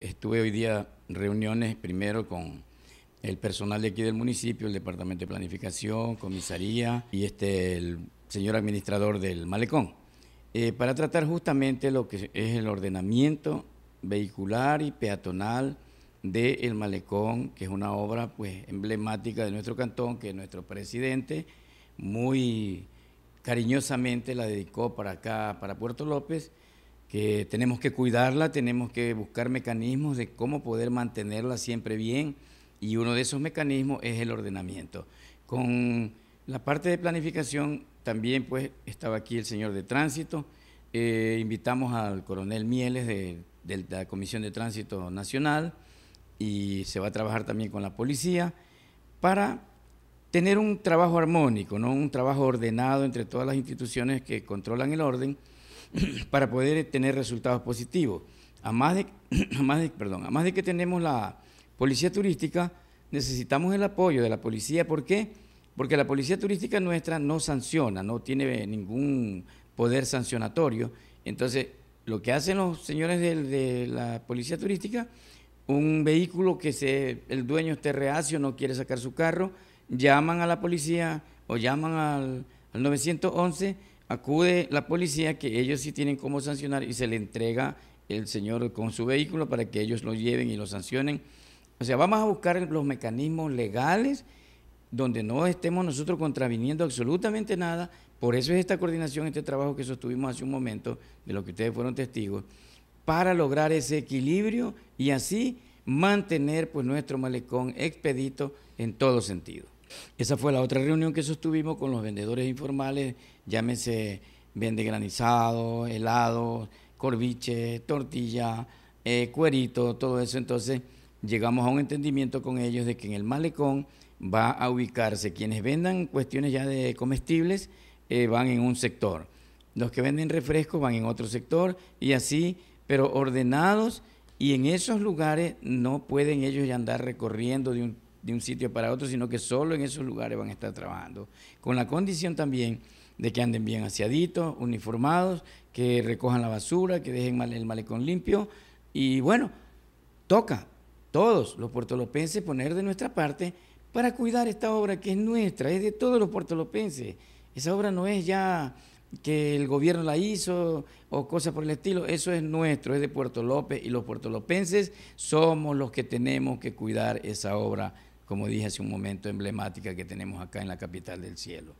Estuve hoy día reuniones primero con el personal de aquí del municipio, el departamento de planificación, comisaría y este el señor administrador del malecón, eh, para tratar justamente lo que es el ordenamiento vehicular y peatonal del malecón, que es una obra pues emblemática de nuestro cantón, que nuestro presidente muy cariñosamente la dedicó para acá, para Puerto López, que tenemos que cuidarla, tenemos que buscar mecanismos de cómo poder mantenerla siempre bien y uno de esos mecanismos es el ordenamiento. Con la parte de planificación también pues estaba aquí el señor de tránsito, eh, invitamos al coronel Mieles de, la Comisión de Tránsito Nacional y se va a trabajar también con la policía para tener un trabajo armónico, un trabajo ordenado entre todas las instituciones que controlan el orden para poder eh, tener resultados positivos. A más de, de, perdón, de que tenemos la policía turística, necesitamos el apoyo de la policía. ¿Por qué? Porque la policía turística nuestra no sanciona, no tiene eh, ningún poder sancionatorio. Entonces, lo que hacen los señores de, la policía turística, un vehículo que se, el dueño esté reacio, no quiere sacar su carro, llaman a la policía o llaman al, al 911 acude la policía, que ellos sí tienen cómo sancionar y se le entrega el señor con su vehículo para que ellos lo lleven y lo sancionen. O sea, vamos a buscar los mecanismos legales donde no estemos nosotros contraviniendo absolutamente nada. Por eso es esta coordinación, este trabajo que sostuvimos hace un momento, de lo que ustedes fueron testigos, para lograr ese equilibrio y así mantener pues nuestro malecón expedito en todo sentido. Esa fue la otra reunión que sostuvimos con los vendedores informales, llámese vende granizado, helado, corviche, tortilla, eh, cuerito, todo eso. Entonces llegamos a un entendimiento con ellos de que en el malecón va a ubicarse quienes vendan cuestiones ya de comestibles, eh, van en un sector. Los que venden refrescos van en otro sector y así, pero ordenados y en esos lugares no pueden ellos ya andar recorriendo de un de un sitio para otro, sino que solo en esos lugares van a estar trabajando. Con la condición también de que anden bien aseaditos, uniformados, que recojan la basura, que dejen el malecón limpio. Y bueno, toca todos los puertolopenses poner de nuestra parte para cuidar esta obra que es nuestra, es de todos los puertolopenses. Esa obra no es ya que el gobierno la hizo o cosas por el estilo, eso es nuestro, es de Puerto López y los puertolopenses somos los que tenemos que cuidar esa obra como dije hace un momento, emblemática que tenemos acá en la capital del cielo.